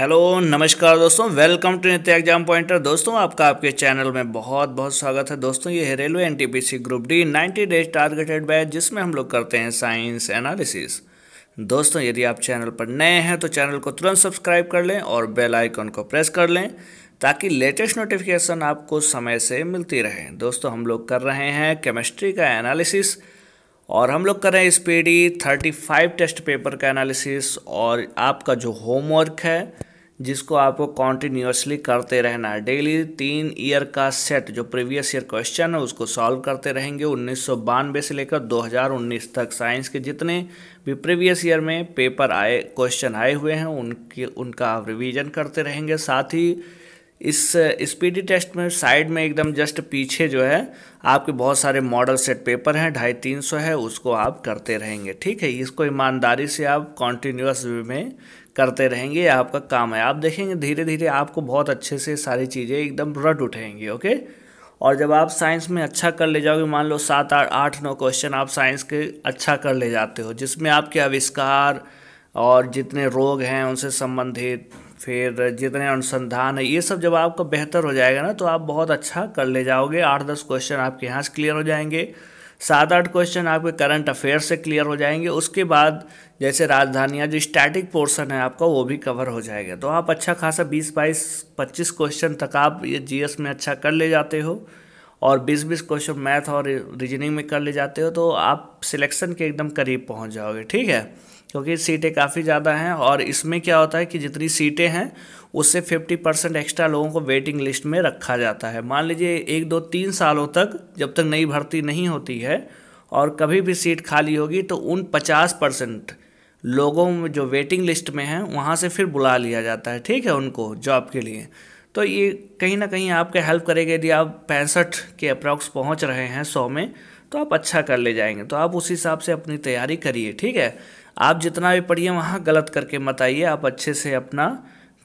hello नमस्कार दोस्तों welcome to Nitya exam pointer दोस्तों आपका आपके चैनल में बहुत बहुत स्वागत है दोस्तों ये है railway NTPC group D 90 days targeted batch जिसमें हम लोग करते हैं साइंस एनालिसिस दोस्तों यदि आप चैनल पर नए हैं तो चैनल को तुरंत सब्सक्राइब कर लें और बेल आइकन को प्रेस कर लें ताकि लेटेस्ट नोटिफिकेशन आपको समय से मिलती रहे दोस्तों हम लोग कर रहे हैं केमिस्ट्री का एनालिसिस और हम लोग कर रहे हैं स्पीडी 35 टेस्ट पेपर का एनालिसिस और आपका जो होमवर्क है जिसको आपको कॉन्टीन्यूसली करते रहना है डेली तीन ईयर का सेट जो प्रीवियस ईयर क्वेश्चन है उसको सॉल्व करते रहेंगे उन्नीस से लेकर 2019 तक साइंस के जितने भी प्रीवियस ईयर में पेपर आए क्वेश्चन आए हुए हैं उनके उनका आप रिविज़न करते रहेंगे साथ ही इस स्पीडी टेस्ट में साइड में एकदम जस्ट पीछे जो है आपके बहुत सारे मॉडल सेट पेपर हैं ढाई तीन सौ है उसको आप करते रहेंगे ठीक है इसको ईमानदारी से आप कॉन्टीन्यूस में करते रहेंगे आपका काम है आप देखेंगे धीरे धीरे आपको बहुत अच्छे से सारी चीज़ें एकदम रट उठेंगी ओके और जब आप साइंस में अच्छा कर ले जाओगे मान लो सात आठ आठ नौ क्वेश्चन आप साइंस के अच्छा कर ले जाते हो जिसमें आपके आविष्कार और जितने रोग हैं उनसे संबंधित फिर जितने अनुसंधान है ये सब जब आपका बेहतर हो जाएगा ना तो आप बहुत अच्छा कर ले जाओगे आठ दस क्वेश्चन आपके यहाँ से क्लियर हो जाएंगे सात आठ क्वेश्चन आपके करंट अफेयर से क्लियर हो जाएंगे उसके बाद जैसे राजधानियाँ जो स्टैटिक पोर्सन है आपका वो भी कवर हो जाएगा तो आप अच्छा खासा बीस बाईस पच्चीस क्वेश्चन तक आप ये जी में अच्छा कर ले जाते हो और बीस बीस क्वेश्चन मैथ और रीजनिंग में कर ले जाते हो तो आप सिलेक्शन के एकदम करीब पहुंच जाओगे ठीक है क्योंकि सीटें काफ़ी ज़्यादा हैं और इसमें क्या होता है कि जितनी सीटें हैं उससे फिफ्टी परसेंट एक्स्ट्रा लोगों को वेटिंग लिस्ट में रखा जाता है मान लीजिए एक दो तीन सालों तक जब तक नई भर्ती नहीं होती है और कभी भी सीट खाली होगी तो उन पचास परसेंट लोगों में जो वेटिंग लिस्ट में हैं वहाँ से फिर बुला लिया जाता है ठीक है उनको जॉब के लिए तो ये कहीं ना कहीं आपके हेल्प करेगा यदि आप पैंसठ के अप्रॉक्स पहुँच रहे हैं सौ में तो आप अच्छा कर ले जाएंगे तो आप उस हिसाब से अपनी तैयारी करिए ठीक है आप जितना भी पढ़िए वहाँ गलत करके मत आइए आप अच्छे से अपना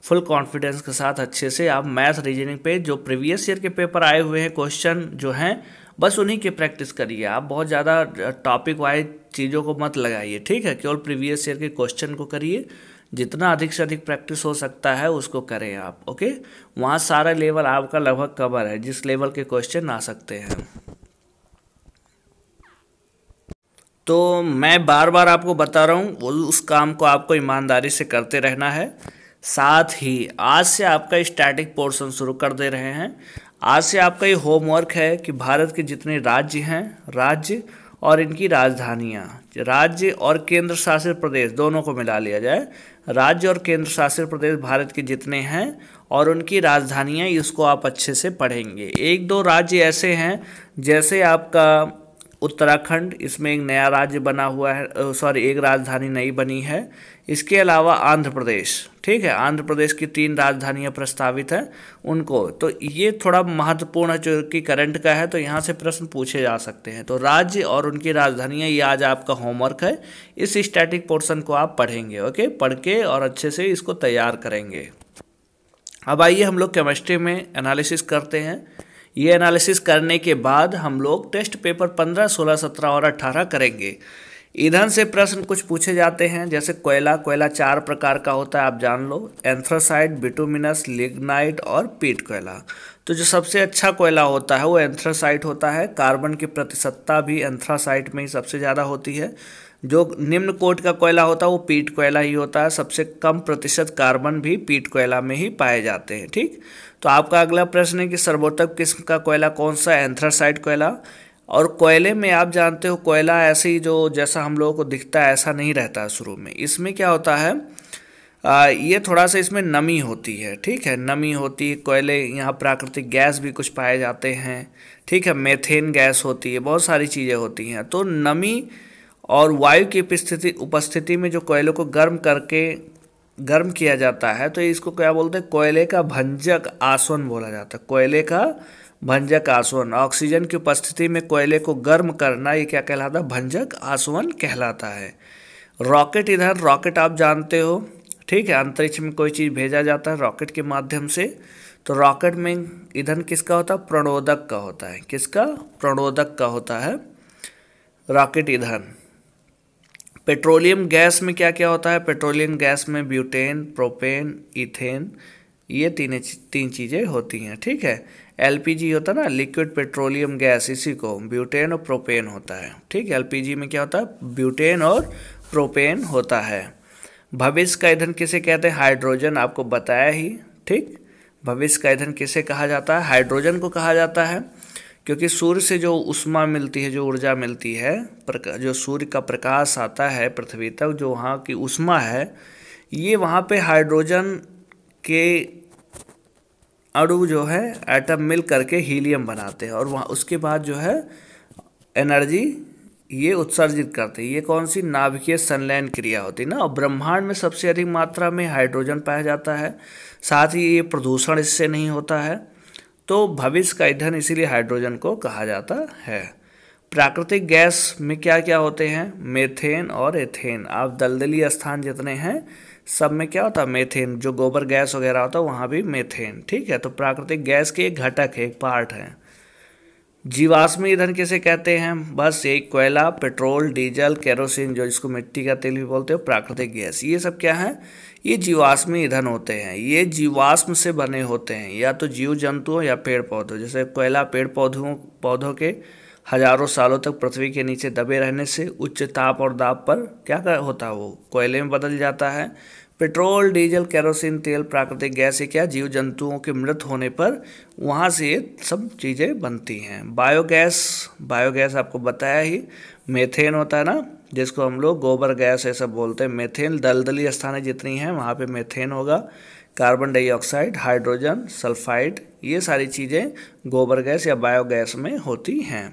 फुल कॉन्फिडेंस के साथ अच्छे से आप मैथ रीजनिंग पे जो प्रीवियस ईयर के पेपर आए हुए हैं क्वेश्चन जो हैं बस उन्हीं की प्रैक्टिस करिए आप बहुत ज़्यादा टॉपिक वाइज चीज़ों को मत लगाइए ठीक है केवल प्रीवियस ईयर के क्वेश्चन को करिए जितना अधिक से अधिक प्रैक्टिस हो सकता है उसको करें आप ओके वहाँ सारा लेवल आपका लगभग कवर है जिस लेवल के क्वेश्चन आ सकते हैं तो मैं बार बार आपको बता रहा हूँ वो उस काम को आपको ईमानदारी से करते रहना है साथ ही आज से आपका स्टैटिक पोर्शन शुरू कर दे रहे हैं आज से आपका ये होमवर्क है कि भारत के जितने राज्य हैं राज्य और इनकी राजधानियाँ राज्य और केंद्र शासित प्रदेश दोनों को मिला लिया जाए राज्य और केंद्र शासित प्रदेश भारत के जितने हैं और उनकी राजधानियाँ इसको आप अच्छे से पढ़ेंगे एक दो राज्य ऐसे हैं जैसे आपका उत्तराखंड इसमें एक नया राज्य बना हुआ है सॉरी एक राजधानी नई बनी है इसके अलावा आंध्र प्रदेश ठीक है आंध्र प्रदेश की तीन राजधानियां प्रस्तावित हैं उनको तो ये थोड़ा महत्वपूर्ण है जो कि करंट का है तो यहाँ से प्रश्न पूछे जा सकते हैं तो राज्य और उनकी राजधानियाँ ये आज आपका होमवर्क है इस स्टैटिक पोर्सन को आप पढ़ेंगे ओके पढ़ के और अच्छे से इसको तैयार करेंगे अब आइए हम लोग केमिस्ट्री में एनालिसिस करते हैं ये एनालिसिस करने के बाद हम लोग टेस्ट पेपर 15, 16, 17 और 18 करेंगे ईंधन से प्रश्न कुछ पूछे जाते हैं जैसे कोयला कोयला चार प्रकार का होता है आप जान लो एंथ्रासाइट बिटोमिनस लिग्नाइट और पीट कोयला तो जो सबसे अच्छा कोयला होता है वो एंथ्रासाइट होता है कार्बन की प्रतिशतता भी एंथ्रासाइट में ही सबसे ज़्यादा होती है जो निम्न कोट का कोयला होता है वो पीट कोयला ही होता है सबसे कम प्रतिशत कार्बन भी पीट कोयला में ही पाए जाते हैं ठीक तो आपका अगला प्रश्न है कि सर्वोत्तम किस्म का कोयला कौन सा एंथ्रासाइड कोयला और कोयले में आप जानते हो कोयला ऐसे ही जो जैसा हम लोगों को दिखता है ऐसा नहीं रहता है शुरू में इसमें क्या होता है आ, ये थोड़ा सा इसमें नमी होती है ठीक है नमी होती है कोयले यहाँ प्राकृतिक गैस भी कुछ पाए जाते हैं ठीक है मेथेन गैस होती है बहुत सारी चीज़ें होती हैं तो नमी और वायु की उपस्थिति उपस्थिति में जो कोयले को गर्म करके गर्म किया जाता है तो इसको क्या बोलते हैं कोयले का भंजक आसवन बोला जाता है कोयले का भंजक आसवन ऑक्सीजन की उपस्थिति में कोयले को गर्म करना ये क्या कहलाता है भंजक आसवन कहलाता है रॉकेट इधर रॉकेट आप जानते हो ठीक है अंतरिक्ष में कोई चीज़ भेजा जाता है रॉकेट के माध्यम से तो रॉकेट में ईंधन किसका होता है प्रणोदक का होता है किसका प्रणोदक का होता है रॉकेट ईंधन पेट्रोलियम गैस में क्या क्या होता है पेट्रोलियम गैस में ब्यूटेन प्रोपेन इथेन ये तीन तीन चीज़ें होती हैं ठीक है एलपीजी होता है ना लिक्विड पेट्रोलियम गैस इसी को ब्यूटेन और प्रोपेन होता है ठीक है एलपीजी में क्या होता है ब्यूटेन और प्रोपेन होता है भविष्य का ईंधन किसे कहते हैं हाइड्रोजन आपको बताया ही ठीक भविष्य का ईंधन किसे कहा जाता है हाइड्रोजन को कहा जाता है क्योंकि सूर्य से जो उष्मा मिलती है जो ऊर्जा मिलती है जो सूर्य का प्रकाश आता है पृथ्वी तक जो वहाँ की उष्मा है ये वहाँ पे हाइड्रोजन के अणु जो है एटम मिल करके हीलियम बनाते हैं और वहाँ उसके बाद जो है एनर्जी ये उत्सर्जित करते हैं ये कौन सी नाभिकीय संलयन क्रिया होती है ना और ब्रह्मांड में सबसे अधिक मात्रा में हाइड्रोजन पाया जाता है साथ ही ये प्रदूषण इससे नहीं होता है तो भविष्य का ईंधन इसीलिए हाइड्रोजन को कहा जाता है प्राकृतिक गैस में क्या क्या होते हैं मेथेन और एथेन आप दलदली स्थान जितने हैं सब में क्या होता है मेथेन जो गोबर गैस वगैरह होता है वहाँ भी मेथेन ठीक है तो प्राकृतिक गैस के एक घटक है एक पार्ट है जीवाश्मी ईंधन कैसे कहते हैं बस यही कोयला पेट्रोल डीजल केरोसिन जो जिसको मिट्टी का तेल भी बोलते हो प्राकृतिक गैस ये सब क्या है ये जीवाश्मी ईंधन होते हैं ये जीवाश्म से बने होते हैं या तो जीव जंतुओं या पेड़ पौधों जैसे कोयला पेड़ पौधों पौधों के हजारों सालों तक पृथ्वी के नीचे दबे रहने से उच्च ताप और दाब पर क्या होता है वो कोयले में बदल जाता है पेट्रोल डीजल कैरोसिन तेल प्राकृतिक गैस है क्या जीव जंतुओं के मृत होने पर वहाँ से ये सब चीज़ें बनती हैं बायोगैस बायोगैस आपको बताया ही मेथेन होता है ना जिसको हम लोग गोबर गैस ऐसा बोलते हैं मेथेन दलदली स्थानें जितनी हैं वहाँ पे मेथेन होगा कार्बन डाइऑक्साइड हाइड्रोजन सल्फाइड ये सारी चीज़ें गोबर गैस या बायोगैस में होती हैं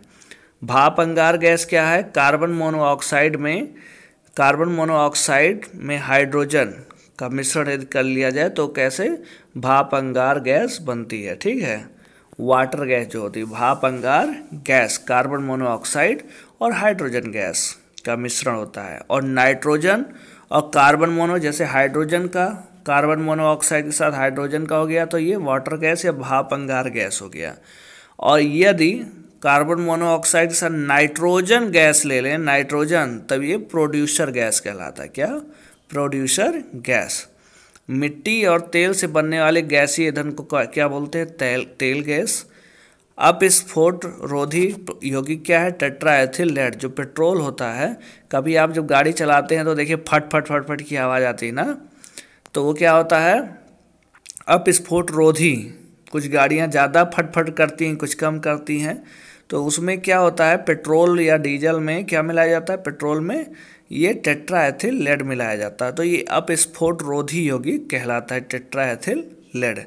भाप अंगार गैस क्या है कार्बन मोनोऑक्साइड में कार्बन मोनोऑक्साइड में हाइड्रोजन का मिश्रण यदि कर लिया जाए तो कैसे भाप अंगार गैस बनती है ठीक है वाटर गैस जो होती है भाप अंगार गैस कार्बन मोनोऑक्साइड और हाइड्रोजन गैस का मिश्रण होता है और नाइट्रोजन और कार्बन मोनो जैसे हाइड्रोजन का कार्बन मोनोऑक्साइड के साथ हाइड्रोजन का हो गया तो ये वाटर गैस या भाप अंगार गैस हो गया और यदि कार्बन मोनोऑक्साइड के साथ नाइट्रोजन गैस ले लें नाइट्रोजन तब ये प्रोड्यूसर गैस कहलाता है क्या प्रोड्यूसर गैस मिट्टी और तेल से बनने वाले गैसी ईंधन को क्या बोलते हैं तेल तेल गैस अब फोर्ट रोधी योगिक क्या है टेट्रा एथिल लेड जो पेट्रोल होता है कभी आप जब गाड़ी चलाते हैं तो देखिए फट फट फट फट की आवाज़ आती है ना तो वो क्या होता है अपस्फोट रोधी कुछ गाड़ियाँ ज़्यादा फट फट करती हैं कुछ कम करती हैं तो उसमें क्या होता है पेट्रोल या डीजल में क्या मिलाया जाता है पेट्रोल में ये टेट्राएथिल लेड मिलाया जाता है तो ये अपस्फोट रोधी योगी कहलाता है टेट्राएथिल लेड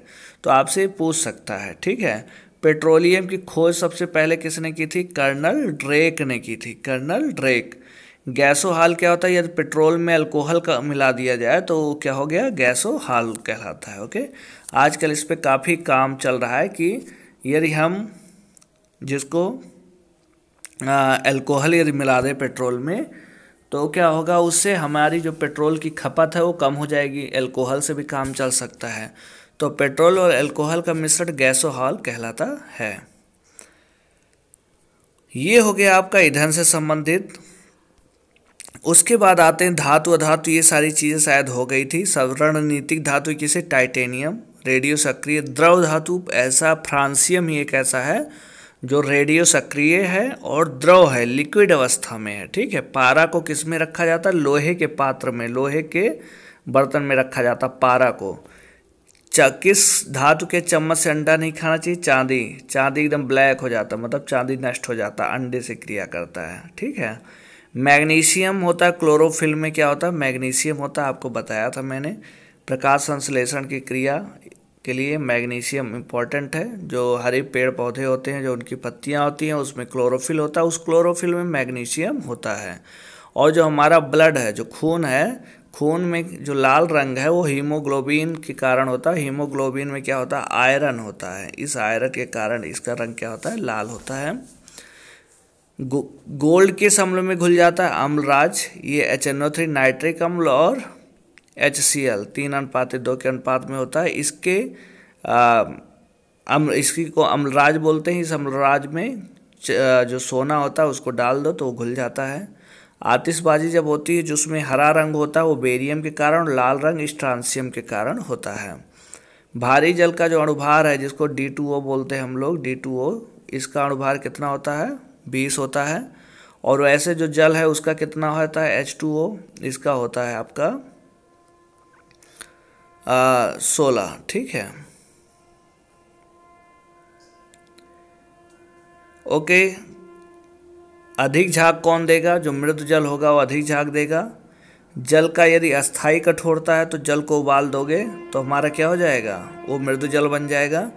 तो आपसे पूछ सकता है ठीक है पेट्रोलियम की खोज सबसे पहले किसने की थी कर्नल ड्रेक ने की थी कर्नल ड्रेक गैसो हाल क्या होता है यदि पेट्रोल में अल्कोहल का मिला दिया जाए तो क्या हो गया गैसो हाल कहलाता है ओके आजकल इस पर काफ़ी काम चल रहा है कि यदि हम जिसको अल्कोहल यदि मिला दें पेट्रोल में तो क्या होगा उससे हमारी जो पेट्रोल की खपत है वो कम हो जाएगी एल्कोहल से भी काम चल सकता है तो पेट्रोल और एल्कोहल का मिश्रण गैसोहॉल कहलाता है ये हो गया आपका ईंधन से संबंधित उसके बाद आते हैं धातु अधातु ये सारी चीज़ें शायद हो गई थी रणनीतिक धातु किसे टाइटेनियम रेडियो सक्रिय द्रव धातु ऐसा फ्रांसियम ही एक ऐसा है जो रेडियो सक्रिय है और द्रव है लिक्विड अवस्था में है ठीक है पारा को किस में रखा जाता है लोहे के पात्र में लोहे के बर्तन में रखा जाता पारा को किस धातु के चम्मच से अंडा नहीं खाना चाहिए चांदी चांदी एकदम ब्लैक हो जाता मतलब चांदी नष्ट हो जाता अंडे से क्रिया करता है ठीक है मैग्नीशियम होता है क्लोरोफिल में क्या होता है मैग्नीशियम होता है आपको बताया था मैंने प्रकाश संश्लेषण की क्रिया के लिए मैग्नीशियम इम्पॉर्टेंट है जो हरे पेड़ पौधे होते हैं जो उनकी पत्तियाँ होती हैं उसमें क्लोरोफिल होता है उस क्लोरोफिल में मैग्नीशियम होता है और जो हमारा ब्लड है जो खून है खून में जो लाल रंग है वो हीमोग्लोबिन के कारण होता है हीमोग्लोबिन में क्या होता है आयरन होता है इस आयरन के कारण इसका रंग क्या होता है लाल होता है गो, गोल्ड किस अम्ल में घुल जाता है अम्लराज ये H N O three nitric अम्ल और एच सी एल तीन अनुपात दो के अनुपात में होता है इसके अम्ल इसकी को अम्लराज बोलते हैं इस अम्लराज में जो सोना होता है उसको डाल दो तो वो घुल जाता है आतिशबाजी जब होती है जिसमें हरा रंग होता है वो बेरियम के कारण लाल रंग स्ट्रांसियम के कारण होता है भारी जल का जो अणुभार है जिसको डी टू ओ बोलते हैं हम लोग डी टू ओ इसका अणुभार कितना होता है बीस होता है और वैसे जो जल है उसका कितना होता है एच टू ओ इसका होता है आपका सोलह ठीक है ओके अधिक झाग कौन देगा जो मृत जल होगा वो अधिक झाग देगा जल का यदि अस्थाई कठोरता है तो जल को उबाल दोगे तो हमारा क्या हो जाएगा वो मृदु जल बन जाएगा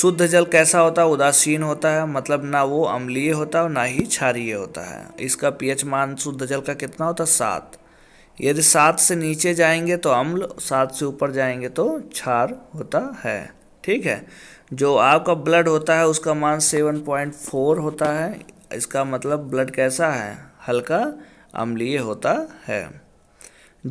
शुद्ध जल कैसा होता है उदासीन होता है मतलब ना वो अम्लीय होता है और ना ही क्षारीय होता है इसका पीएच मान शुद्ध जल का कितना होता है सात यदि सात से नीचे जाएंगे तो अम्ल सात से ऊपर जाएंगे तो क्षार होता है ठीक है जो आपका ब्लड होता है उसका मान सेवन पॉइंट फोर होता है इसका मतलब ब्लड कैसा है हल्का अम्लीय होता है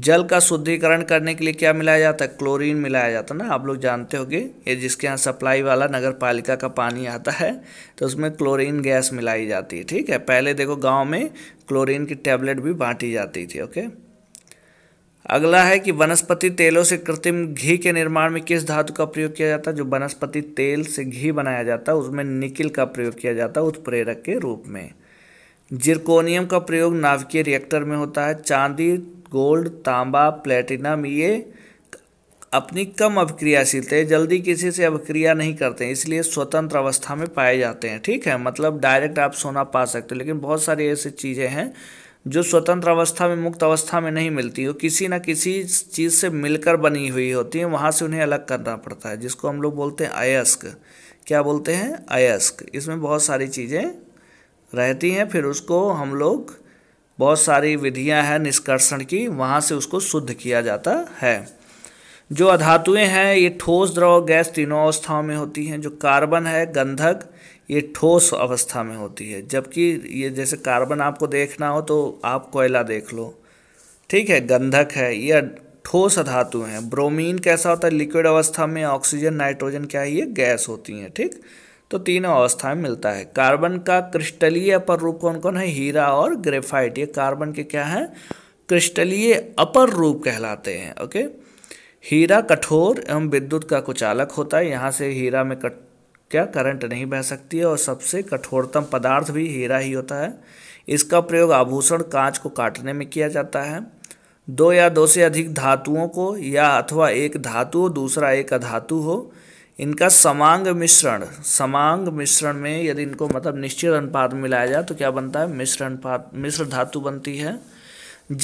जल का शुद्धिकरण करने के लिए क्या मिलाया जाता है क्लोरीन मिलाया जाता है ना आप लोग जानते होंगे ये जिसके यहाँ सप्लाई वाला नगर पालिका का पानी आता है तो उसमें क्लोरीन गैस मिलाई जाती है ठीक है पहले देखो गांव में क्लोरीन की टैबलेट भी बांटी जाती थी ओके अगला है कि वनस्पति तेलों से कृत्रिम घी के निर्माण में किस धातु का प्रयोग किया जाता है जो वनस्पति तेल से घी बनाया जाता है उसमें निकिल का प्रयोग किया जाता है उत्प्रेरक के रूप में जिरकोनियम का प्रयोग नाभिकीय रिएक्टर में होता है चांदी गोल्ड तांबा प्लेटिनम ये अपनी कम अभिक्रियाशीलते है जल्दी किसी से अभिक्रिया नहीं करते इसलिए स्वतंत्र अवस्था में पाए जाते हैं ठीक है मतलब डायरेक्ट आप सोना पा सकते हो लेकिन बहुत सारी ऐसी चीज़ें हैं जो स्वतंत्र अवस्था में मुक्त अवस्था में नहीं मिलती वो किसी ना किसी चीज़ से मिलकर बनी हुई होती है वहाँ से उन्हें अलग करना पड़ता है जिसको हम लोग बोलते हैं अयस्क क्या बोलते हैं अयस्क इसमें बहुत सारी चीज़ें रहती हैं फिर उसको हम लोग बहुत सारी विधियां हैं निष्कर्षण की वहाँ से उसको शुद्ध किया जाता है जो अधातुएं हैं ये ठोस द्रव गैस तीनों अवस्थाओं में होती हैं जो कार्बन है गंधक ये ठोस अवस्था में होती है जबकि ये जैसे कार्बन आपको देखना हो तो आप कोयला देख लो ठीक है गंधक है ये ठोस धातु हैं ब्रोमीन कैसा होता है लिक्विड अवस्था में ऑक्सीजन नाइट्रोजन क्या है ये गैस होती हैं ठीक तो तीनों अवस्थाएं मिलता है कार्बन का क्रिस्टलीय अपर रूप कौन कौन है हीरा और ग्रेफाइट ये कार्बन के क्या हैं क्रिस्टलीय अपर रूप कहलाते हैं ओके हीरा कठोर एवं विद्युत का कुचालक होता है यहाँ से हीरा में कट क्या करंट नहीं बह सकती है और सबसे कठोरतम पदार्थ भी हीरा ही होता है इसका प्रयोग आभूषण कांच को काटने में किया जाता है दो या दो से अधिक धातुओं को या अथवा एक धातु दूसरा एक अधातु हो इनका समांग मिश्रण समांग मिश्रण में यदि इनको मतलब निश्चित अनुपात में मिलाया जाए तो क्या बनता है मिश्र अनुपात मिश्र धातु बनती है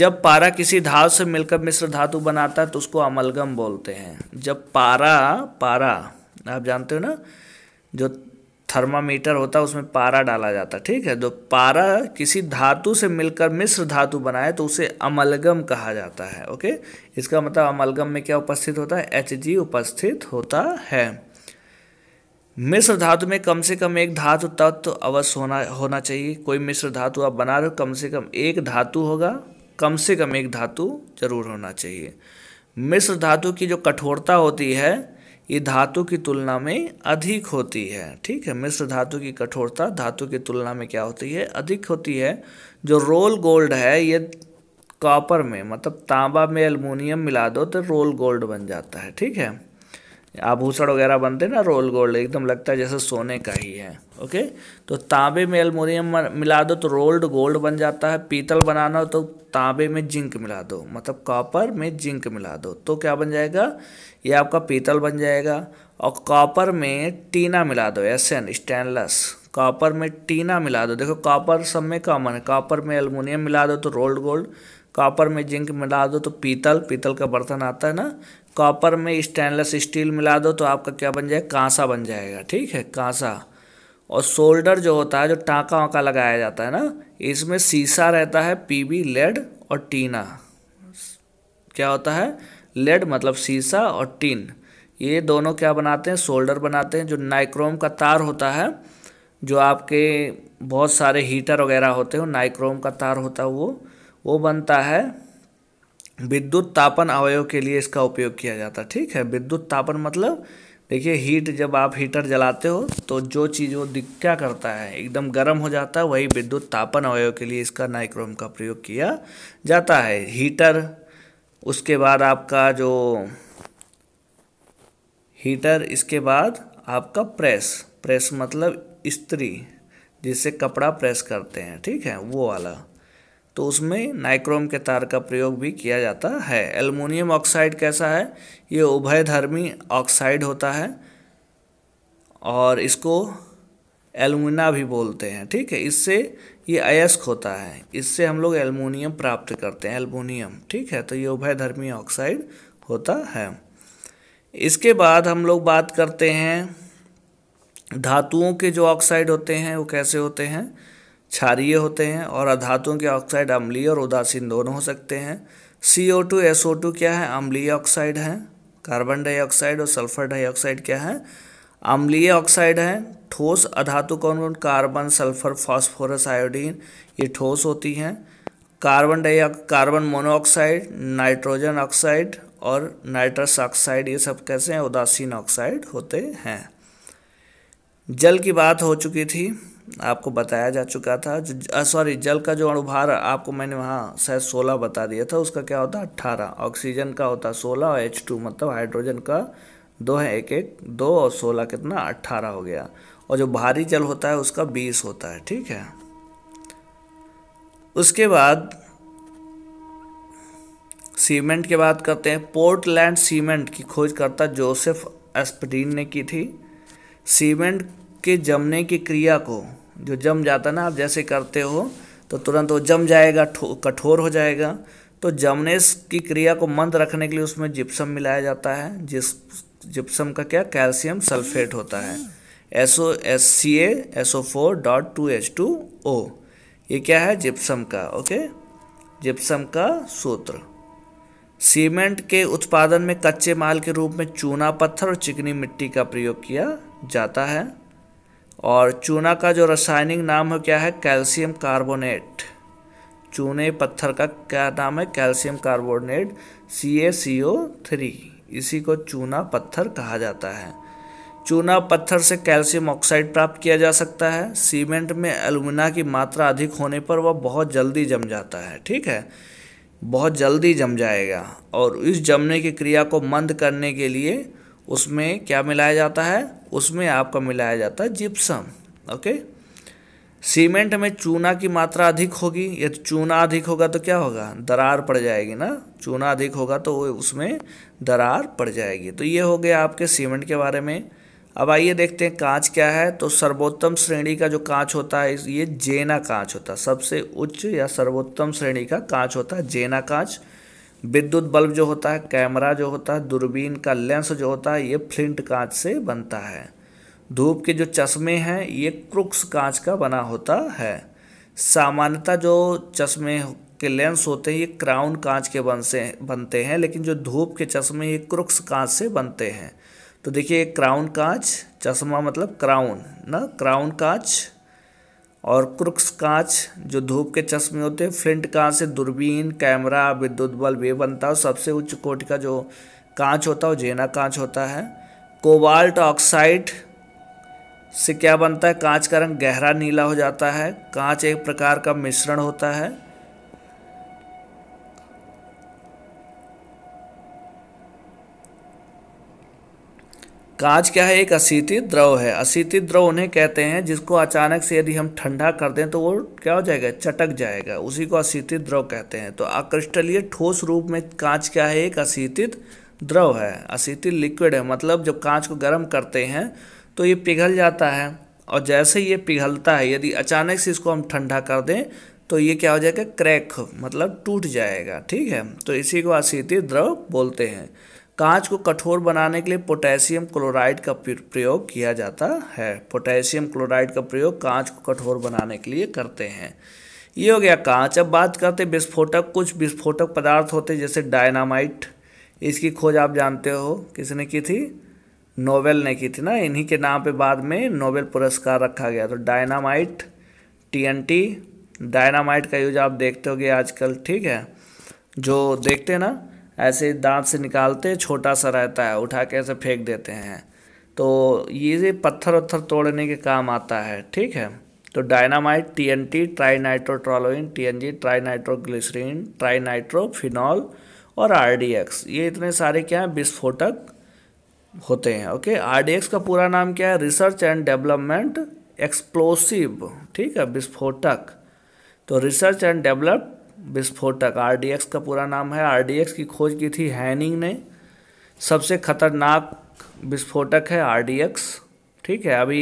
जब पारा किसी धातु से मिलकर मिश्र धातु बनाता है तो उसको अमलगम बोलते हैं जब पारा पारा आप जानते हो ना जो थर्मामीटर होता है उसमें पारा डाला जाता है ठीक है जो तो पारा किसी धातु से मिलकर मिश्र धातु बनाए तो उसे अमलगम कहा जाता है ओके इसका मतलब अमलगम में क्या उपस्थित होता है एच जी उपस्थित होता है मिश्र धातु में कम से कम एक धातु तत्व तो अवश्य होना होना चाहिए कोई मिश्र धातु आप बना रहे हो कम से कम एक धातु होगा कम से कम एक धातु जरूर होना चाहिए मिश्र धातु की जो कठोरता होती है ये धातु की तुलना में अधिक होती है ठीक है मिश्र धातु की कठोरता धातु की तुलना में क्या होती है अधिक होती है जो रोल गोल्ड है ये कॉपर में मतलब तांबा में अल्मोनियम मिला दो तो रोल गोल्ड बन जाता है ठीक है आभूषण वगैरह बनते ना रोल गोल्ड एकदम लगता है जैसे सोने का ही है ओके तो तांबे में एलमोनियम मिला दो तो रोल्ड गोल्ड बन जाता है पीतल बनाना हो तो तांबे में जिंक मिला दो मतलब कॉपर में जिंक मिला दो तो क्या बन जाएगा ये आपका पीतल बन जाएगा और कॉपर में टीना मिला दो एस एन स्टेनलेस कॉपर में टीना मिला दो देखो कॉपर सब में कॉमन है कॉपर में एलमोनियम मिला दो तो रोल्ड गोल्ड कॉपर में जिंक मिला दो तो पीतल पीतल का बर्तन आता है ना कॉपर में स्टेनलेस स्टील मिला दो तो आपका क्या बन जाएगा कांसा बन जाएगा ठीक है कांसा और शोल्डर जो होता है जो टाँका वाँका लगाया जाता है ना इसमें सीसा रहता है पीबी लेड और टीना क्या होता है लेड मतलब सीसा और टीन ये दोनों क्या बनाते हैं शोल्डर बनाते हैं जो नाइक्रोम का तार होता है जो आपके बहुत सारे हीटर वगैरह होते हैं नाइक्रोम का तार होता है वो वो बनता है विद्युत तापन अवयव के लिए इसका उपयोग किया जाता है ठीक है विद्युत तापन मतलब देखिए हीट जब आप हीटर जलाते हो तो जो चीज़ वो दिख क्या करता है एकदम गर्म हो जाता है वही विद्युत तापन अवयव के लिए इसका नाइक्रोम का प्रयोग किया जाता है हीटर उसके बाद आपका जो हीटर इसके बाद आपका प्रेस प्रेस मतलब इस्त्री जिससे कपड़ा प्रेस करते हैं ठीक है वो वाला तो उसमें नाइक्रोम के तार का प्रयोग भी किया जाता है एल्युमिनियम ऑक्साइड कैसा है ये उभयधर्मी ऑक्साइड होता है और इसको एलुमिना भी बोलते हैं ठीक है इससे ये अयस्क होता है इससे हम लोग एलमोनियम प्राप्त करते हैं एलमोनियम ठीक है तो ये उभयधर्मी ऑक्साइड होता है इसके बाद हम लोग बात करते हैं धातुओं के जो ऑक्साइड होते हैं वो कैसे होते हैं क्षारीय होते हैं और अधातुओं के ऑक्साइड अम्लीय और उदासीन दोनों हो सकते हैं C O two S O two क्या है अम्लीय ऑक्साइड है कार्बन डाइऑक्साइड और सल्फर डाइऑक्साइड क्या है अम्लीय ऑक्साइड है ठोस अधातु कौन कौन कार्बन सल्फर फास्फोरस आयोडीन ये ठोस होती हैं कार्बन डाइऑक् कार्बन मोनोऑक्साइड नाइट्रोजन ऑक्साइड और नाइट्रस ऑक्साइड ये सब कैसे हैं उदासीन ऑक्साइड होते हैं जल की बात हो चुकी थी आपको बताया जा चुका था सॉरी जल का जो अणुभार आपको मैंने वहाँ शायद सोलह बता दिया था उसका क्या होता है अट्ठारह ऑक्सीजन का होता है सोलह और एच टू मतलब हाइड्रोजन का दो है एक एक दो और सोलह कितना अट्ठारह हो गया और जो भारी जल होता है उसका बीस होता है ठीक है उसके बाद सीमेंट की बात करते हैं पोर्टलैंड सीमेंट की खोज करता जोसेफ एस्पडीन ने की थी सीमेंट के जमने की क्रिया को जो जम जाता ना आप जैसे करते हो तो तुरंत वो जम जाएगा कठोर हो जाएगा तो जमने की क्रिया को मंद रखने के लिए उसमें जिप्सम मिलाया जाता है जिस जिप्सम का क्या कैल्शियम सल्फेट होता है S O S C S O four dot two H two O ये क्या है जिप्सम का ओके जिप्सम का सूत्र सीमेंट के उत्पादन में कच्चे माल के रूप में चूना पत्थर और चिकनी मिट्टी का प्रयोग किया जाता है और चूना का जो रासायनिक नाम है क्या है कैल्शियम कार्बोनेट चूने पत्थर का क्या नाम है calcium carbonate C A C O three इसी को चूना पत्थर कहा जाता है चूना पत्थर से कैल्शियम ऑक्साइड प्राप्त किया जा सकता है सीमेंट में एलुमिना की मात्रा अधिक होने पर वह बहुत जल्दी जम जाता है ठीक है बहुत जल्दी जम जाएगा और इस जमने की क्रिया को मंद करने के लिए उसमें क्या मिलाया जाता है उसमें आपका मिलाया जाता है जिप्सम ओके सीमेंट में चूना की मात्रा अधिक होगी या तो चूना अधिक होगा तो क्या होगा दरार पड़ जाएगी ना चूना अधिक होगा तो उसमें दरार पड़ जाएगी तो ये हो गया आपके सीमेंट के बारे में अब आइए देखते हैं कांच क्या है तो सर्वोत्तम श्रेणी का जो कांच होता है ये जेना कांच होता है सबसे उच्च या सर्वोत्तम श्रेणी का कांच होता है जेना कांच विद्युत बल्ब जो होता है कैमरा जो होता है दूरबीन का लेंस जो होता है ये फ्लिंट कांच से बनता है धूप के जो चश्मे हैं ये क्रुक्स कांच का बना होता है सामान्यतः जो चश्मे के लेंस होते हैं ये क्राउन कांच के बन से बनते हैं लेकिन जो धूप के चश्मे ये क्रुक्स कांच से बनते हैं तो देखिए क्राउन कांच चश्मा मतलब क्राउन ना क्राउन कांच और क्रुक्स कांच जो धूप के चश्मे होते हैं फ्लिंट कांच से दूरबीन कैमरा विद्युत बल्ब ये बनता है सबसे उच्च कोट का जो कांच होता है वो जेना कांच होता है कोबाल्ट ऑक्साइड से क्या बनता है कांच का रंग गहरा नीला हो जाता है कांच एक प्रकार का मिश्रण होता है कांच क्या है एक अशीतित द्रव है अशीतित द्रव उन्हें कहते हैं जिसको अचानक से यदि हम ठंडा कर दें तो वो क्या हो जाएगा चटक जाएगा उसी को अशीतित द्रव कहते हैं तो अक्रिस्टलीय ठोस रूप में कांच क्या है एक अशीतित द्रव है अशीतित लिक्विड है मतलब जब कांच को गर्म करते हैं तो ये पिघल जाता है और जैसे ये पिघलता है यदि अचानक से इसको हम ठंडा कर दें तो ये क्या हो जाएगा क्रैक मतलब टूट जाएगा ठीक है तो इसी को अशीतित द्रव बोलते हैं कांच को कठोर बनाने के लिए पोटेशियम क्लोराइड का प्रयोग किया जाता है पोटेशियम क्लोराइड का प्रयोग कांच को कठोर बनाने के लिए करते हैं ये हो गया कांच अब बात करते विस्फोटक कुछ विस्फोटक पदार्थ होते जैसे डायनामाइट इसकी खोज आप जानते हो किसने की थी नोबेल ने की थी ना इन्हीं के नाम पे बाद में नोबेल पुरस्कार रखा गया तो डायनामाइट टीएनटी डायनामाइट का यूज आप देखते होगे आजकल ठीक है जो देखते हैं ना ऐसे दांत से निकालते छोटा सा रहता है उठा के ऐसे फेंक देते हैं तो ये पत्थर वत्थर तोड़ने के काम आता है ठीक है तो dynamite T N T trinitrotoluene T N G tri trinitrophenol और आर डी एक्स ये इतने सारे क्या हैं विस्फोटक होते हैं ओके आर डी एक्स का पूरा नाम क्या है रिसर्च एंड डेवलपमेंट एक्सप्लोसिव ठीक है विस्फोटक तो रिसर्च एंड डेवलप विस्फोटक आरडीएक्स का पूरा नाम है आरडीएक्स की खोज की थी हैनिंग ने सबसे खतरनाक विस्फोटक है आरडीएक्स ठीक है अभी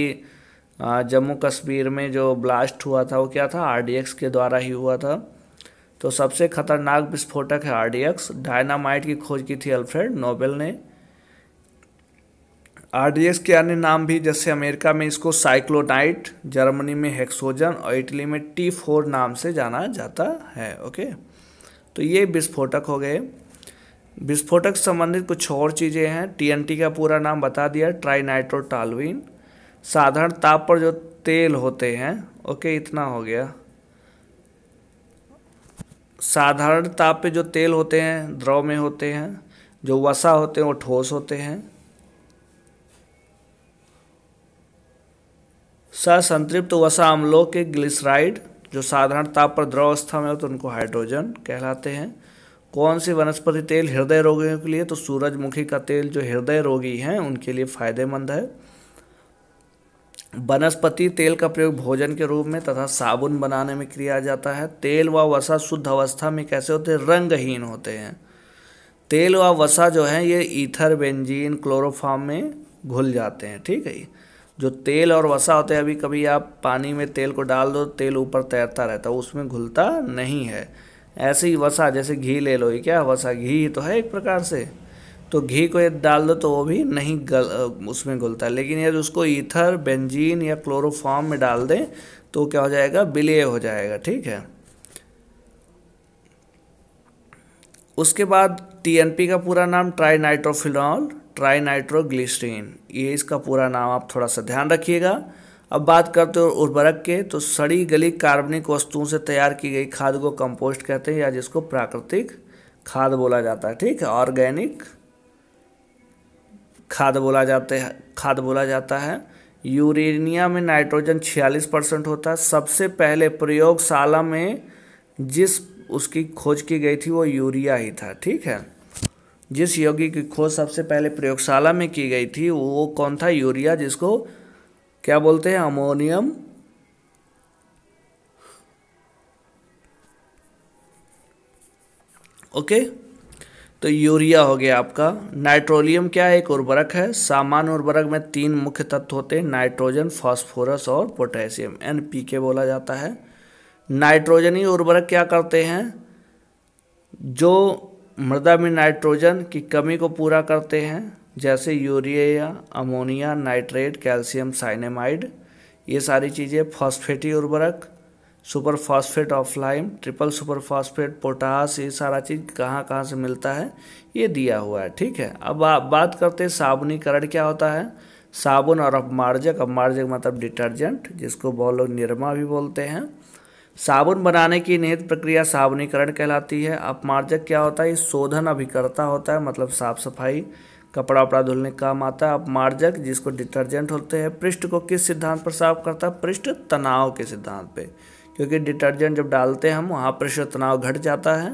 जम्मू कश्मीर में जो ब्लास्ट हुआ था वो क्या था आरडीएक्स के द्वारा ही हुआ था तो सबसे खतरनाक विस्फोटक है आरडीएक्स डायनामाइट की खोज की थी अल्फ्रेड नोबेल ने आरडीएस के अन्य नाम भी जैसे अमेरिका में इसको साइक्लोनाइट जर्मनी में हेक्सोजन और इटली में टी फोर नाम से जाना जाता है ओके तो ये विस्फोटक हो गए विस्फोटक संबंधित कुछ और चीज़ें हैं टीएनटी का पूरा नाम बता दिया ट्राइनाइट्रोटालविन साधारण ताप पर जो तेल होते हैं ओके इतना हो गया साधारण ताप पे जो तेल होते हैं द्रव में होते हैं जो वसा होते हैं वो ठोस होते हैं संतृप्त वसा अम्लों के ग्लिसराइड जो साधारण ताप पर द्रव अवस्था में हो तो उनको हाइड्रोजन कहलाते हैं कौन सी वनस्पति तेल हृदय रोगियों के लिए तो सूरजमुखी का तेल जो हृदय रोगी हैं उनके लिए फायदेमंद है वनस्पति तेल का प्रयोग भोजन के रूप में तथा साबुन बनाने में किया जाता है तेल व वसा शुद्ध अवस्था में कैसे होते हैं रंगहीन होते हैं तेल व वसा जो है ये ईथर बेंजीन क्लोरोफार्म में घुल जाते हैं ठीक है जो तेल और वसा होते हैं अभी कभी आप पानी में तेल को डाल दो तेल ऊपर तैरता रहता है उसमें घुलता नहीं है ऐसे ही वसा जैसे घी ले लो ये क्या वसा घी तो है एक प्रकार से तो घी को यदि डाल दो तो वो भी नहीं गल उसमें घुलता लेकिन यदि उसको ईथर बेंजीन या क्लोरोफॉर्म में डाल दें तो क्या हो जाएगा बिले हो जाएगा ठीक है उसके बाद टीएनपी का पूरा नाम ट्राई नाइट्रोफिनॉल ट्राइनाइट्रोग्लिस्टीन ये इसका पूरा नाम आप थोड़ा सा ध्यान रखिएगा अब बात करते हो उर्वरक के तो सड़ी गली कार्बनिक वस्तुओं से तैयार की गई खाद को कंपोस्ट कहते हैं या जिसको प्राकृतिक खाद बोला जाता है ठीक है ऑर्गेनिक खाद बोला जाते हैं खाद बोला जाता है यूरेनिया में नाइट्रोजन 46 परसेंट होता है सबसे पहले प्रयोगशाला में जिस उसकी खोज की गई थी वो यूरिया ही था ठीक है जिस यौगिक की खोज सबसे पहले प्रयोगशाला में की गई थी वो कौन था यूरिया जिसको क्या बोलते हैं अमोनियम ओके तो यूरिया हो गया आपका नाइट्रोलियम क्या है एक उर्वरक है सामान्य उर्वरक में तीन मुख्य तत्व होते हैं नाइट्रोजन फॉस्फोरस और पोटेशियम एन पी के बोला जाता है नाइट्रोजनी उर्वरक क्या करते हैं जो मृदा में नाइट्रोजन की कमी को पूरा करते हैं जैसे urea ammonia nitrate calcium cyanamide ये सारी चीज़ें फॉस्फेटी उर्वरक super phosphate of lime triple super phosphate potash ये सारा चीज़ कहाँ कहाँ से मिलता है ये दिया हुआ है ठीक है अब आप बात करते हैं साबुनीकरण क्या होता है साबुन और अपमार्जक अपमार्जक मतलब डिटर्जेंट जिसको बहुत लोग निरमा भी बोलते हैं साबुन बनाने की निहित प्रक्रिया साबुनीकरण कहलाती है अपमार्जक क्या होता है ये शोधन अभिकर्ता होता है मतलब साफ सफाई कपड़ा वपड़ा धुलने का काम आता है अपमार्जक जिसको डिटर्जेंट होते हैं पृष्ठ को किस सिद्धांत पर साफ करता है पृष्ठ तनाव के सिद्धांत पे क्योंकि डिटर्जेंट जब डालते हैं हम वहाँ पृष्ठ तनाव घट जाता है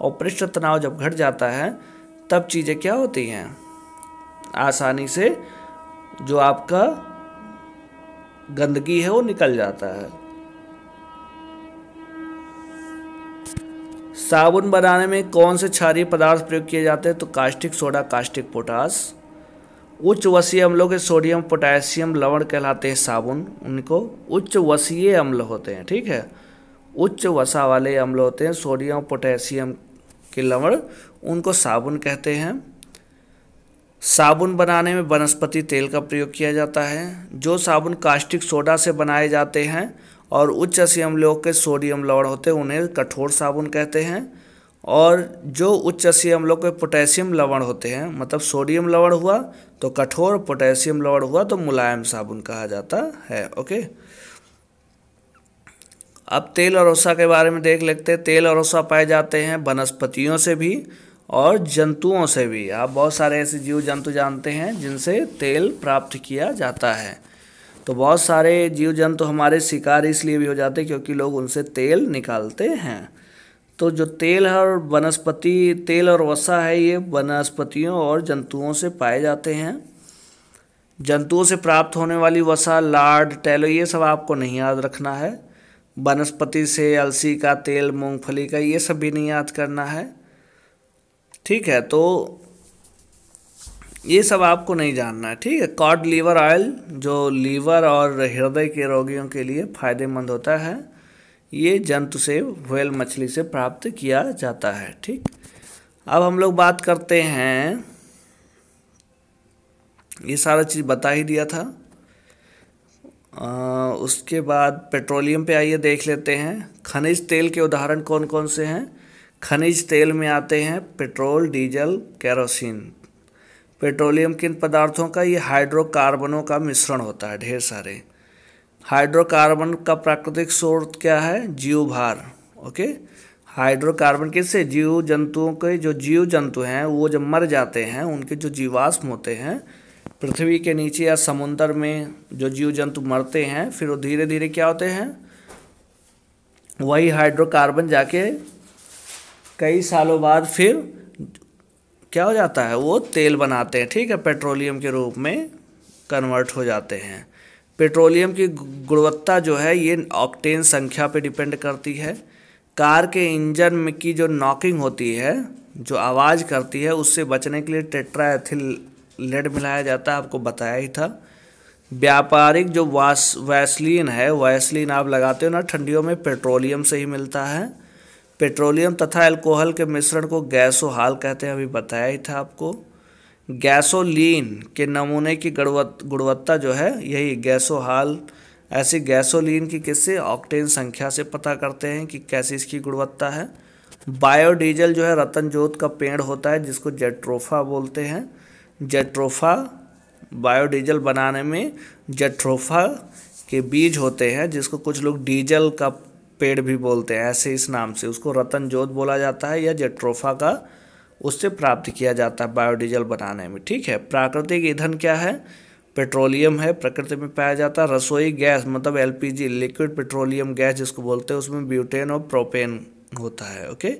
और पृष्ठ तनाव जब घट जाता है तब चीज़ें क्या होती हैं आसानी से जो आपका गंदगी है वो निकल जाता है साबुन बनाने में कौन से क्षारीय पदार्थ प्रयोग किए जाते हैं तो कास्टिक सोडा कास्टिक पोटास उच्च वसीय अम्लों के सोडियम पोटासियम लवण कहलाते हैं साबुन उनको उच्च वसीय अम्ल होते हैं ठीक है उच्च वसा वाले अम्ल होते हैं सोडियम पोटासियम के लवण उनको साबुन कहते हैं साबुन बनाने में वनस्पति तेल का प्रयोग किया जाता है जो साबुन कास्टिक सोडा से बनाए जाते हैं और उच्च सीएम लोग के सोडियम लवण होते हैं उन्हें कठोर साबुन कहते हैं और जो उच्च सीएम लोग के पोटेशियम लवण होते हैं मतलब सोडियम लवण हुआ तो कठोर पोटेशियम लवण हुआ तो मुलायम साबुन कहा जाता है ओके अब तेल और ओसा के बारे में देख लेते हैं तेल और ओसा पाए जाते हैं वनस्पतियों से भी और जंतुओं से भी आप बहुत सारे ऐसे जीव जंतु जानते हैं जिनसे तेल प्राप्त किया जाता है तो बहुत सारे जीव जंतु हमारे शिकार इसलिए भी हो जाते हैं क्योंकि लोग उनसे तेल निकालते हैं तो जो तेल है और वनस्पति तेल और वसा है ये वनस्पतियों और जंतुओं से पाए जाते हैं जंतुओं से प्राप्त होने वाली वसा लाड टैलो ये सब आपको नहीं याद रखना है वनस्पति से अलसी का तेल मूंगफली का ये सब भी नहीं याद करना है ठीक है तो ये सब आपको नहीं जानना है ठीक है कॉड लीवर ऑयल जो लीवर और हृदय के रोगियों के लिए फायदेमंद होता है ये जंतु से व्हेल मछली से प्राप्त किया जाता है ठीक अब हम लोग बात करते हैं ये सारा चीज़ बता ही दिया था आ, उसके बाद पेट्रोलियम पे आइए देख लेते हैं खनिज तेल के उदाहरण कौन कौन से हैं खनिज तेल में आते हैं पेट्रोल डीजल कैरोसिन पेट्रोलियम किन पदार्थों का ये हाइड्रोकार्बनों का मिश्रण होता है ढेर सारे हाइड्रोकार्बन का प्राकृतिक स्रोत क्या है जीव भार ओके हाइड्रोकार्बन किससे जीव जंतुओं के जो जीव जंतु हैं वो जब मर जाते हैं उनके जो जीवाश्म होते हैं पृथ्वी के नीचे या समुंदर में जो जीव जंतु मरते हैं फिर वो धीरे धीरे क्या होते हैं वही हाइड्रोकार्बन जाके कई सालों बाद फिर क्या हो जाता है वो तेल बनाते हैं ठीक है पेट्रोलियम के रूप में कन्वर्ट हो जाते हैं पेट्रोलियम की गुणवत्ता जो है ये ऑक्टेन संख्या पे डिपेंड करती है कार के इंजन में की जो नॉकिंग होती है जो आवाज़ करती है उससे बचने के लिए टेट्रा एथिल लेड मिलाया जाता है आपको बताया ही था व्यापारिक जो वास वैसलिन है वैसलिन आप लगाते हो ना ठंडियों में पेट्रोलियम से ही मिलता है पेट्रोलियम तथा अल्कोहल के मिश्रण को गैसोहाल कहते हैं अभी बताया ही था आपको गैसोलीन के नमूने की गुणवत्ता जो है यही गैसोहाल ऐसी गैसोलीन की किससे ऑक्टेन संख्या से पता करते हैं कि कैसी इसकी गुणवत्ता है बायोडीजल जो है रतनजोत का पेड़ होता है जिसको जेट्रोफा बोलते हैं जेट्रोफा बायोडीजल बनाने में जेट्रोफा के बीज होते हैं जिसको कुछ लोग डीजल का पेड़ भी बोलते हैं ऐसे इस नाम से उसको रतन जोत बोला जाता है या जेट्रोफा का उससे प्राप्त किया जाता है बायोडीजल बनाने में ठीक है प्राकृतिक ईंधन क्या है पेट्रोलियम है प्रकृति में पाया जाता है रसोई गैस मतलब एलपीजी लिक्विड पेट्रोलियम गैस जिसको बोलते हैं उसमें ब्यूटेन और प्रोपेन होता है ओके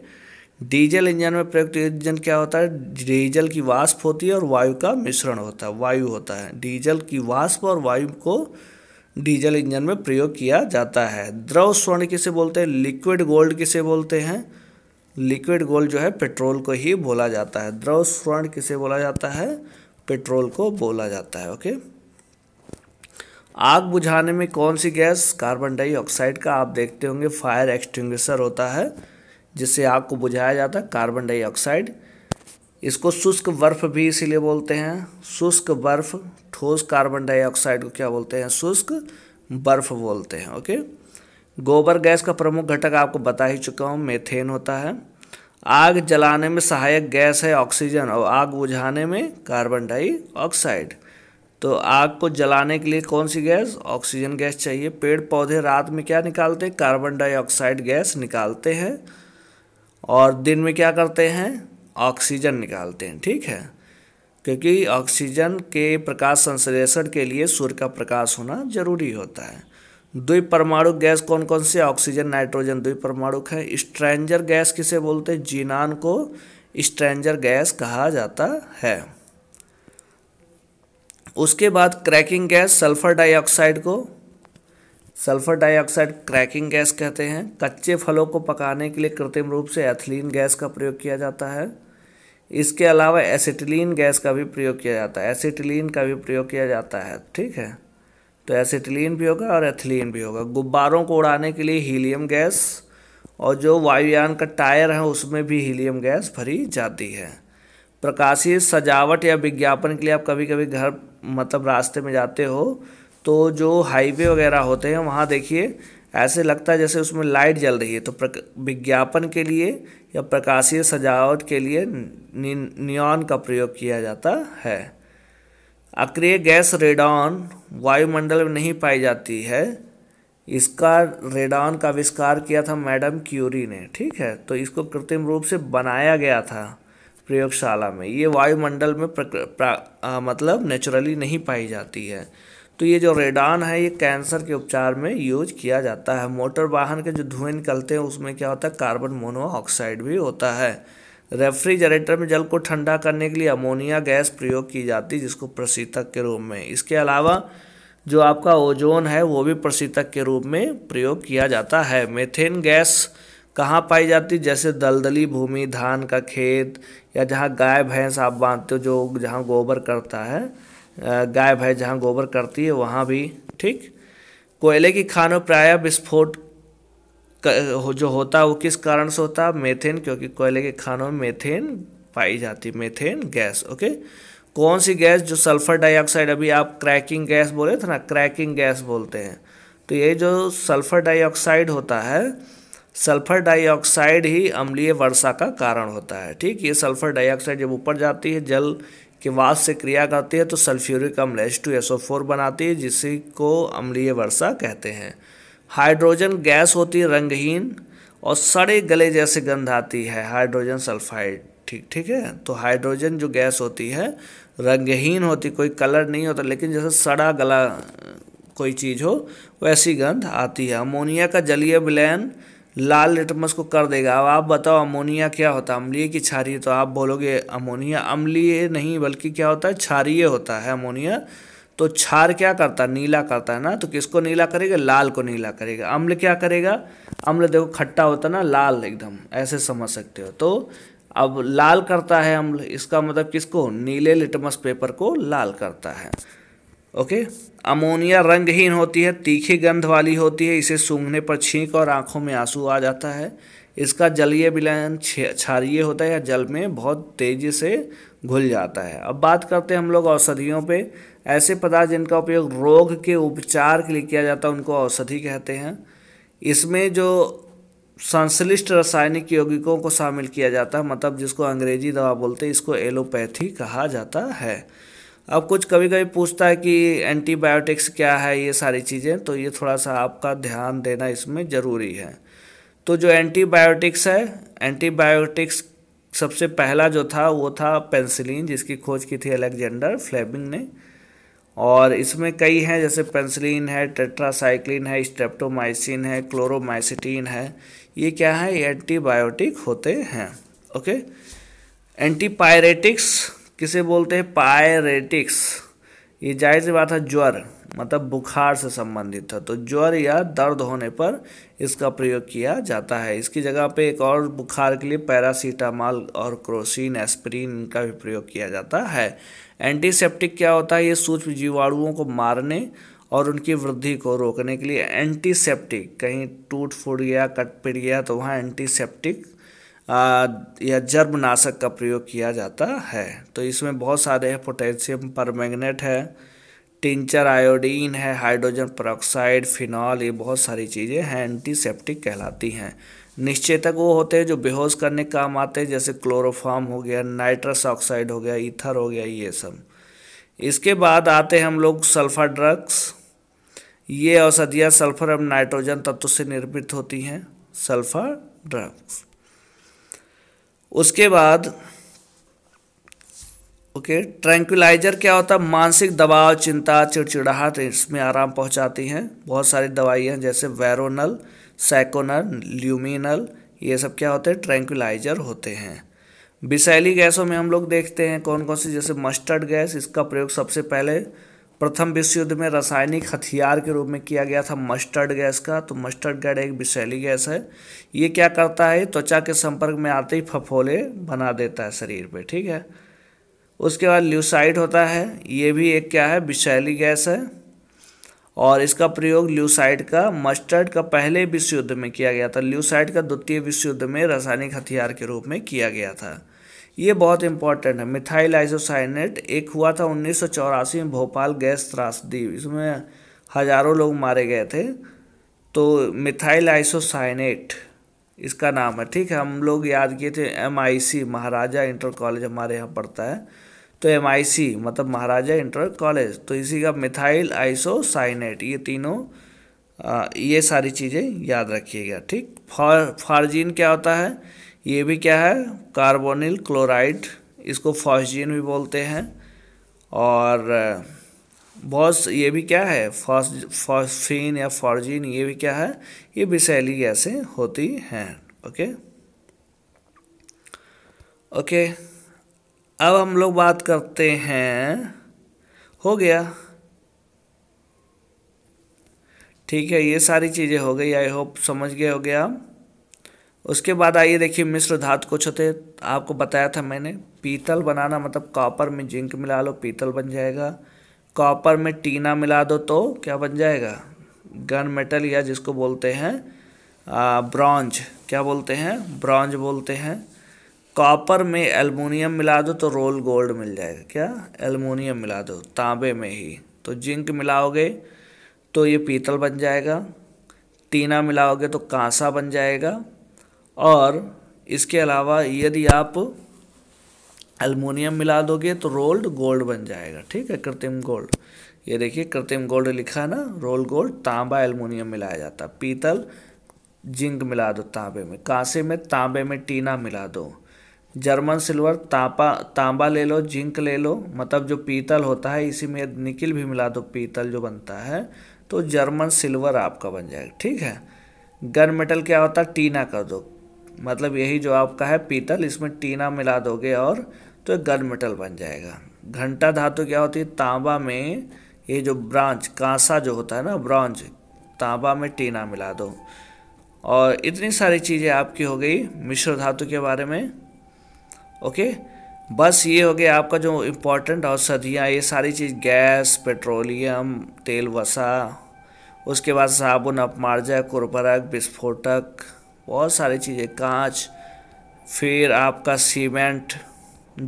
डीजल इंजन में प्रयुक्त इंजन क्या होता है डीजल की वाष्प होती है और वायु का मिश्रण होता है वायु होता है डीजल की वाष्प और वायु को डीजल इंजन में प्रयोग किया जाता है द्रव स्वर्ण किसे बोलते हैं लिक्विड गोल्ड किसे बोलते हैं लिक्विड गोल्ड जो है पेट्रोल को ही बोला जाता है द्रव स्वर्ण किसे बोला जाता है पेट्रोल को बोला जाता है ओके आग बुझाने में कौन सी गैस कार्बन डाइऑक्साइड का आप देखते होंगे फायर एक्सटिंग्विशर होता है जिससे आग को बुझाया जाता है कार्बन डाइऑक्साइड इसको शुष्क बर्फ भी इसीलिए बोलते हैं शुष्क बर्फ ठोस कार्बन डाइऑक्साइड को क्या बोलते हैं शुष्क बर्फ बोलते हैं ओके गोबर गैस का प्रमुख घटक आपको बता ही चुका हूँ मेथेन होता है आग जलाने में सहायक गैस है ऑक्सीजन और आग बुझाने में कार्बन डाइऑक्साइड तो आग को जलाने के लिए कौन सी गैस ऑक्सीजन गैस चाहिए पेड़ पौधे रात में क्या निकालते हैं कार्बन डाइऑक्साइड गैस निकालते हैं और दिन में क्या करते हैं ऑक्सीजन निकालते हैं ठीक है क्योंकि ऑक्सीजन के प्रकाश संश्लेषण के लिए सूर्य का प्रकाश होना जरूरी होता है द्वि परमाणु गैस कौन कौन से ऑक्सीजन नाइट्रोजन परमाणु है स्ट्रेंजर गैस किसे बोलते हैं जीनान को स्ट्रेंजर गैस कहा जाता है उसके बाद क्रैकिंग गैस सल्फर डाइऑक्साइड को सल्फर डाइऑक्साइड क्रैकिंग गैस कहते हैं कच्चे फलों को पकाने के लिए कृत्रिम रूप से एथिलीन गैस का प्रयोग किया जाता है इसके अलावा एसिटिलीन गैस का भी प्रयोग किया जाता है एसिटिलीन का भी प्रयोग किया जाता है ठीक है तो एसिटिलीन भी होगा और एथिलीन भी होगा गुब्बारों को उड़ाने के लिए हीलियम गैस और जो वायुयान का टायर है उसमें भी हीलियम गैस भरी जाती है प्रकाशीय सजावट या विज्ञापन के लिए आप कभी कभी घर मतलब रास्ते में जाते हो तो जो हाईवे वगैरह होते हैं वहाँ देखिए ऐसे लगता है जैसे उसमें लाइट जल रही है तो विज्ञापन के लिए या प्रकाशीय सजावट के लिए नियॉन का प्रयोग किया जाता है अक्रिय गैस रेडॉन वायुमंडल में नहीं पाई जाती है इसका रेडॉन का आविष्कार किया था मैडम क्यूरी ने ठीक है तो इसको कृत्रिम रूप से बनाया गया था प्रयोगशाला में ये वायुमंडल में प्र, प्र, आ, मतलब नेचुरली नहीं पाई जाती है तो ये जो रेडान है ये कैंसर के उपचार में यूज किया जाता है मोटर वाहन के जो धुएं निकलते हैं उसमें क्या होता है कार्बन मोनोऑक्साइड भी होता है रेफ्रिजरेटर में जल को ठंडा करने के लिए अमोनिया गैस प्रयोग की जाती है जिसको प्रशीतक के रूप में इसके अलावा जो आपका ओजोन है वो भी प्रशीतक के रूप में प्रयोग किया जाता है मेथेन गैस कहाँ पाई जाती जैसे दलदली भूमि धान का खेत या जहाँ गाय भैंस आप बांधते हो जो जहाँ गोबर करता है गाय भैंस जहाँ गोबर करती है वहाँ भी ठीक कोयले की खानों प्रायः विस्फोट जो होता है वो किस कारण से होता है मेथेन क्योंकि कोयले के खानों में मेथेन पाई जाती मेथेन गैस ओके कौन सी गैस जो सल्फर डाइऑक्साइड अभी आप क्रैकिंग गैस बोले थे ना क्रैकिंग गैस बोलते हैं तो ये जो सल्फर डाइऑक्साइड होता है सल्फर डाइऑक्साइड ही अम्लीय वर्षा का कारण होता है ठीक ये सल्फर डाइऑक्साइड जब ऊपर जाती है जल के वास से क्रिया करती है तो सल्फ्यूरिक अम्ल H two S O four बनाती है जिसी को अम्लीय वर्षा कहते हैं हाइड्रोजन गैस होती है रंगहीन और सड़े गले जैसे गंध आती है हाइड्रोजन सल्फाइड ठीक ठीक है तो हाइड्रोजन जो गैस होती है रंगहीन होती कोई कलर नहीं होता लेकिन जैसे सड़ा गला कोई चीज़ हो वैसी गंध आती है अमोनिया का जलीय विलयन लाल लिटमस को कर देगा अब आप बताओ अमोनिया क्या होता है अम्लीय की क्षारीय तो आप बोलोगे अमोनिया अम्लीय नहीं बल्कि क्या होता है क्षारीय होता है अमोनिया तो क्षार क्या करता है नीला करता है ना तो किसको नीला करेगा लाल को नीला करेगा अम्ल क्या करेगा अम्ल देखो खट्टा होता है ना लाल एकदम ऐसे समझ सकते हो तो अब लाल करता है अम्ल इसका मतलब किसको नीले लिटमस पेपर को लाल करता है ओके अमोनिया रंगहीन होती है तीखी गंध वाली होती है इसे सूंघने पर छींक और आंखों में आंसू आ जाता है इसका जलीय विलयन क्षारीय होता है या जल में बहुत तेज़ी से घुल जाता है अब बात करते हैं हम लोग औषधियों पे ऐसे पदार्थ जिनका उपयोग रोग के उपचार के लिए किया जाता है उनको औषधि कहते हैं इसमें जो संश्लिष्ट रासायनिक यौगिकों को शामिल किया जाता है मतलब जिसको अंग्रेजी दवा बोलते हैं इसको एलोपैथी कहा जाता है अब कुछ कभी कभी पूछता है कि एंटीबायोटिक्स क्या है ये सारी चीज़ें तो ये थोड़ा सा आपका ध्यान देना इसमें ज़रूरी है तो जो एंटीबायोटिक्स है एंटीबायोटिक्स सबसे पहला जो था वो था पेंसिलिन जिसकी खोज की थी अलेक्जेंडर फ्लेमिंग ने और इसमें कई हैं जैसे पेंसिलिन है टेट्रासाइक्लिन है स्टेप्टोमाइसिन है क्लोरोमाइसिटीन है ये क्या है एंटीबायोटिक होते हैं ओके एंटीपायरेटिक्स किसे बोलते हैं पायरेटिक्स ये जाहिर सी बात है ज्वर मतलब बुखार से संबंधित था तो ज्वर या दर्द होने पर इसका प्रयोग किया जाता है इसकी जगह पे एक और बुखार के लिए पैरासीटामॉल और क्रोसिन एस्प्रिन का भी प्रयोग किया जाता है एंटीसेप्टिक क्या होता है ये सूक्ष्म जीवाणुओं को मारने और उनकी वृद्धि को रोकने के लिए एंटीसेप्टिक कहीं टूट फूट गया कट पिट गया तो वहाँ एंटीसेप्टिक या जर्म नाशक का प्रयोग किया जाता है तो इसमें बहुत सारे हैं पोटेशियम परमैंगनेट है टिंचर आयोडीन है हाइड्रोजन परऑक्साइड फिनॉल ये बहुत सारी चीज़ें हैं एंटीसेप्टिक कहलाती हैं निश्चेतक वो होते हैं जो बेहोश करने काम आते हैं जैसे क्लोरोफॉर्म हो गया नाइट्रस ऑक्साइड हो गया ईथर हो गया ये सब इसके बाद आते हैं हम लोग सल्फर ड्रग्स ये औषधियाँ सल्फर एवं नाइट्रोजन तत्व से निर्मित होती हैं सल्फर ड्रग्स उसके बाद ओके ट्रैंक्विलाइजर क्या होता है मानसिक दबाव चिंता चिड़चिड़ाहट इसमें आराम पहुंचाती हैं बहुत सारी दवाइयाँ जैसे वेरोनल सैकोनल ल्यूमिनल ये सब क्या होते हैं ट्रैंक्विलाइजर होते हैं विशैली गैसों में हम लोग देखते हैं कौन कौन सी जैसे मस्टर्ड गैस इसका प्रयोग सबसे पहले प्रथम विश्व युद्ध में रासायनिक हथियार के रूप में किया गया था मस्टर्ड गैस का तो मस्टर्ड गैड एक विषैली गैस है ये क्या करता है त्वचा के संपर्क में आते ही फफोले बना देता है शरीर पे ठीक है उसके बाद ल्यूसाइड होता है ये भी एक क्या है विषैली गैस है और इसका प्रयोग ल्यूसाइड का मस्टर्ड का पहले विश्व युद्ध में किया गया था ल्यूसाइड का द्वितीय विश्व युद्ध में रासायनिक हथियार के रूप में किया गया था ये बहुत इंपॉर्टेंट है मिथाइल आइसोसाइनेट एक हुआ था उन्नीस में भोपाल गैस त्रासदी इसमें हजारों लोग मारे गए थे तो मिथाइल आइसोसाइनेट इसका नाम है ठीक है हम लोग याद किए थे एम महाराजा इंटर कॉलेज हमारे यहाँ पढ़ता है तो एम मतलब महाराजा इंटर कॉलेज तो इसी का मिथाइल आइसोसाइनेट ये तीनों आ, ये सारी चीज़ें याद रखिएगा ठीक फॉर फार्जीन क्या होता है ये भी क्या है कार्बोनिल क्लोराइड इसको फॉसजीन भी बोलते हैं और बहुत ये भी क्या है फॉस या फॉर्जिन ये भी क्या है ये विशैली गैसें होती हैं ओके ओके अब हम लोग बात करते हैं हो गया ठीक है ये सारी चीज़ें हो गई आई होप समझ गए हो गया आप उसके बाद आइए देखिए मिश्र धातु कुछ होते आपको बताया था मैंने पीतल बनाना मतलब कॉपर में जिंक मिला लो पीतल बन जाएगा कॉपर में टीना मिला दो तो क्या बन जाएगा गन मेटल या जिसको बोलते हैं ब्रॉन्ज क्या बोलते हैं ब्रॉन्ज बोलते हैं कॉपर में एलमोनियम मिला दो तो रोल गोल्ड मिल जाएगा क्या एलमोनियम मिला दो तांबे में ही तो जिंक मिलाओगे तो ये पीतल बन जाएगा टीना मिलाओगे तो कांसा बन जाएगा और इसके अलावा यदि आप अल्मोनियम मिला दोगे तो रोल्ड गोल्ड बन जाएगा ठीक है कृत्रिम गोल्ड ये देखिए कृत्रिम गोल्ड लिखा ना रोल गोल्ड तांबा एल्युमिनियम मिलाया जाता पीतल जिंक मिला दो तांबे में कांसे में तांबे में टीना मिला दो जर्मन सिल्वर तांबा तांबा ले लो जिंक ले लो मतलब जो पीतल होता है इसी में निकिल भी मिला दो पीतल जो बनता है तो जर्मन सिल्वर आपका बन जाएगा ठीक है गन मेटल क्या होता है टीना कर दो मतलब यही जो आपका है पीतल इसमें टीना मिला दोगे और तो गन मेटल बन जाएगा घंटा धातु क्या होती है तांबा में ये जो ब्रांच कांसा जो होता है ना ब्रांच तांबा में टीना मिला दो और इतनी सारी चीज़ें आपकी हो गई मिश्र धातु के बारे में ओके बस ये हो गया आपका जो इम्पोर्टेंट औषधियाँ ये सारी चीज़ गैस पेट्रोलियम तेल वसा उसके बाद साबुन अपमार्जक उर्वरक विस्फोटक बहुत सारी चीज़ें कांच फिर आपका सीमेंट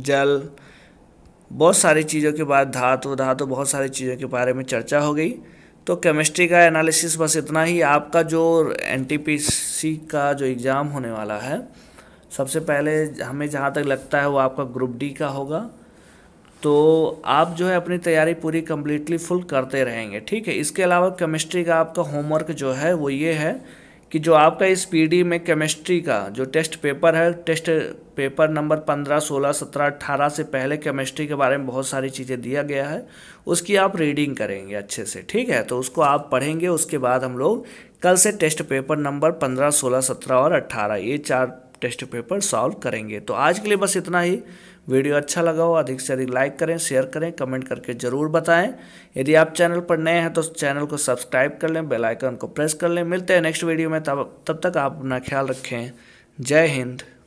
जल बहुत सारी चीज़ों के बाद धातु धातु बहुत सारी चीज़ों के बारे में चर्चा हो गई तो केमिस्ट्री का एनालिसिस बस इतना ही आपका जो एन का जो एग्ज़ाम होने वाला है सबसे पहले हमें जहाँ तक लगता है वो आपका ग्रुप डी का होगा तो आप जो है अपनी तैयारी पूरी कम्प्लीटली फुल करते रहेंगे ठीक है इसके अलावा केमिस्ट्री का आपका होमवर्क जो है वो ये है कि जो आपका इस पी में केमिस्ट्री का जो टेस्ट पेपर है टेस्ट पेपर नंबर पंद्रह सोलह सत्रह अट्ठारह से पहले केमिस्ट्री के बारे में बहुत सारी चीज़ें दिया गया है उसकी आप रीडिंग करेंगे अच्छे से ठीक है तो उसको आप पढ़ेंगे उसके बाद हम लोग कल से टेस्ट पेपर नंबर पंद्रह सोलह सत्रह और अट्ठारह ये चार टेस्ट पेपर सॉल्व करेंगे तो आज के लिए बस इतना ही वीडियो अच्छा लगा हो अधिक से अधिक लाइक करें शेयर करें कमेंट करके ज़रूर बताएं यदि आप चैनल पर नए हैं तो चैनल को सब्सक्राइब कर लें बेल आइकन को प्रेस कर लें मिलते हैं नेक्स्ट वीडियो में तब तब तक आप अपना ख्याल रखें जय हिंद